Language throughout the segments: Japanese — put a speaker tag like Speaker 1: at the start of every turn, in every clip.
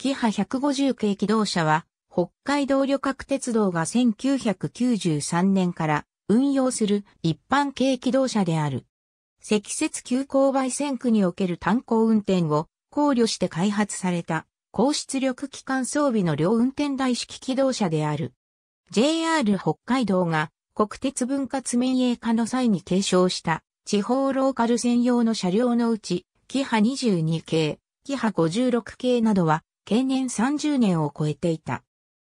Speaker 1: キハ150系機動車は、北海道旅客鉄道が1993年から運用する一般軽機動車である。積雪急勾配線区における炭鉱運転を考慮して開発された高出力機関装備の両運転台式機動車である。JR 北海道が国鉄分割民営化の際に継承した地方ローカル専用の車両のうち、キハ22系、キハ56系などは経年30年を超えていた。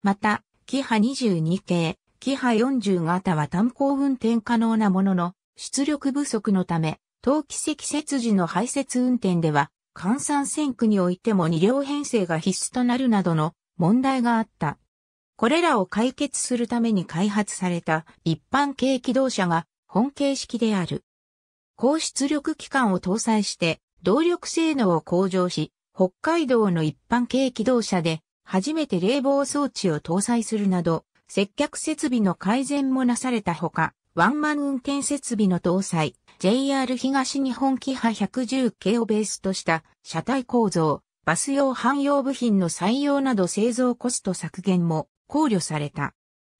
Speaker 1: また、キハ22系、キハ40型は単行運転可能なものの、出力不足のため、冬季積雪時の排雪運転では、換算線区においても2両編成が必須となるなどの問題があった。これらを解決するために開発された一般軽機動車が本形式である。高出力機関を搭載して動力性能を向上し、北海道の一般軽機動車で初めて冷房装置を搭載するなど、接客設備の改善もなされたほか、ワンマン運転設備の搭載、JR 東日本キハ110系をベースとした車体構造、バス用汎用部品の採用など製造コスト削減も考慮された。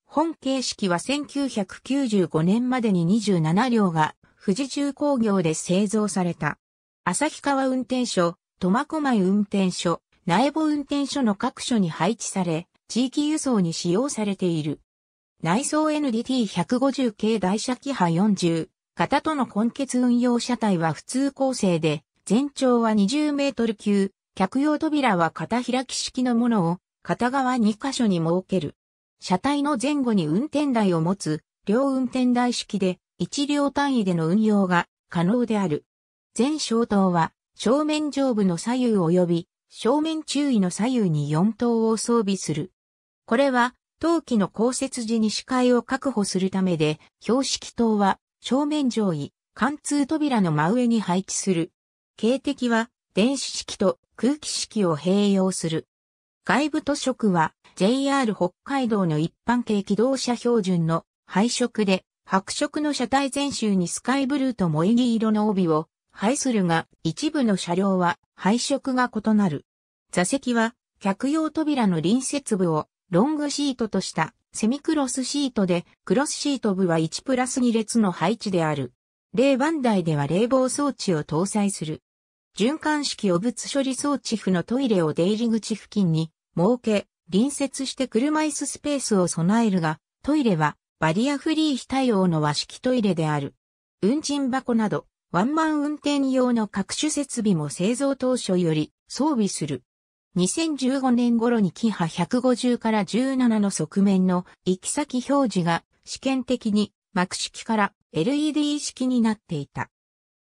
Speaker 1: 本形式は1995年までに27両が富士重工業で製造された。旭川運転所苫小牧運転所、苗穂運転所の各所に配置され、地域輸送に使用されている。内装 NDT150 系台車機派40、型との根結運用車体は普通構成で、全長は20メートル級、客用扉は片開き式のものを、片側2箇所に設ける。車体の前後に運転台を持つ、両運転台式で、1両単位での運用が可能である。全消灯は、正面上部の左右及び正面注意の左右に4灯を装備する。これは、陶器の降雪時に視界を確保するためで、標識灯は正面上位、貫通扉の真上に配置する。警笛は電子式と空気式を併用する。外部塗色は JR 北海道の一般系機動車標準の配色で、白色の車体全周にスカイブルーと萌木色の帯を廃するが、一部の車両は配色が異なる。座席は、客用扉の隣接部をロングシートとしたセミクロスシートで、クロスシート部は1プラス2列の配置である。例番台では冷房装置を搭載する。循環式汚物処理装置府のトイレを出入り口付近に設け、隣接して車椅子スペースを備えるが、トイレはバリアフリー非対応の和式トイレである。運賃箱などワンマン運転用の各種設備も製造当初より装備する。2015年頃にキハ150から17の側面の行き先表示が試験的に幕式から LED 式になっていた。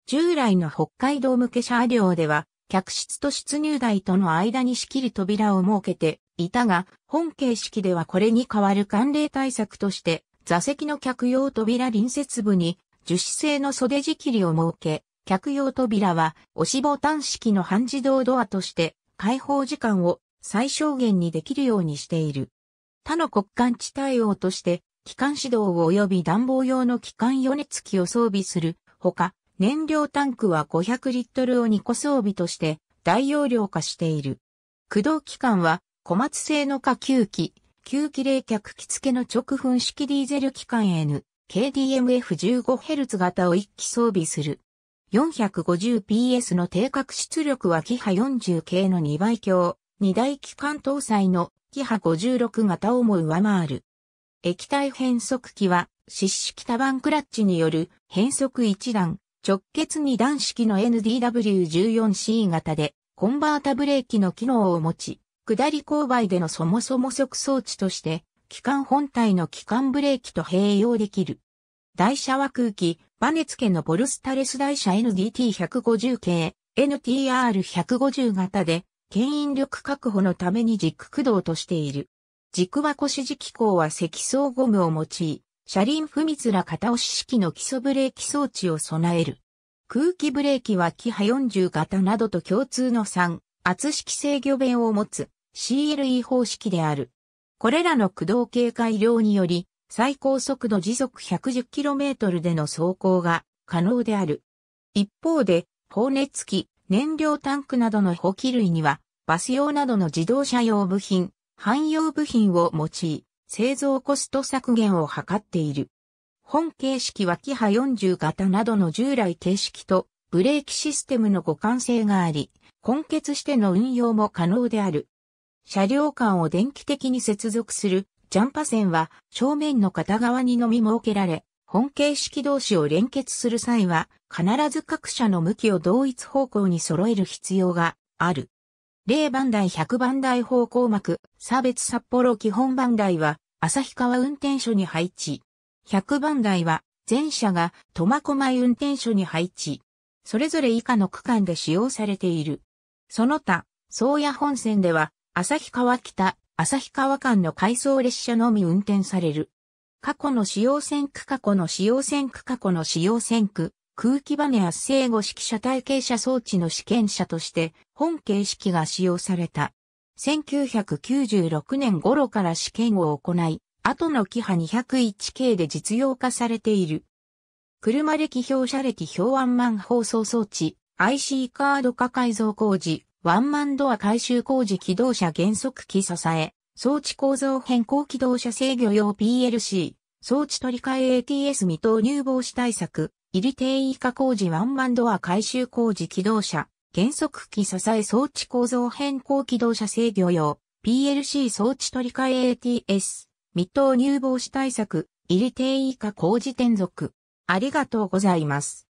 Speaker 1: 従来の北海道向け車両では客室と出入台との間に仕切る扉を設けていたが、本形式ではこれに代わる寒冷対策として座席の客用扉隣接部に樹脂製の袖仕切りを設け、客用扉は押しボタン式の半自動ドアとして開放時間を最小限にできるようにしている。他の国間地対応として、機関指導及び暖房用の機関余熱機を装備するほか、燃料タンクは500リットルを2個装備として大容量化している。駆動機関は小松製の下吸気、吸気冷却機付けの直噴式ディーゼル機関 N、KDMF15Hz 型を一機装備する。450PS の定格出力はキハ40系の2倍強、2大機関搭載のキハ56型をも上回る。液体変速機は、湿式多番クラッチによる変速1段、直結2段式の NDW14C 型で、コンバータブレーキの機能を持ち、下り勾配でのそもそも速装置として、機関本体の機関ブレーキと併用できる。台車は空気、バネ付けのボルスタレス台車 NDT150 系、NTR150 型で、牽引力確保のために軸駆動としている。軸は腰機構は積層ゴムを用い、車輪不密ら片押し式の基礎ブレーキ装置を備える。空気ブレーキはキハ40型などと共通の3、圧式制御弁を持つ CLE 方式である。これらの駆動系改良により、最高速度時速 110km での走行が可能である。一方で、放熱機、燃料タンクなどの補機類には、バス用などの自動車用部品、汎用部品を用い、製造コスト削減を図っている。本形式はキハ40型などの従来形式とブレーキシステムの互換性があり、根結しての運用も可能である。車両間を電気的に接続するジャンパ線は正面の片側にのみ設けられ、本形式同士を連結する際は、必ず各社の向きを同一方向に揃える必要がある。0番台100番台方向幕、差別札幌基本番台は、旭川運転所に配置。100番台は、全車が苫小牧運転所に配置。それぞれ以下の区間で使用されている。その他、宗谷本線では、旭川北、旭川間の回送列車のみ運転される。過去の使用線区過去の使用線区過去の使用線区、空気バネ圧生後式車体系者、装置の試験車として本形式が使用された。1996年頃から試験を行い、後のキハ201系で実用化されている。車歴表車歴表案マン放送装置、IC カード化改造工事、ワンマンドア改修工事機動車減速機支え、装置構造変更機動車制御用 PLC、装置取り替え ATS 未投入防止対策、入り定位化工事ワンマンドア改修工事機動車、減速機支え装置構造変更機動車制御用、PLC 装置取り替え ATS、未投入防止対策、入り定位化工事転属。ありがとうございます。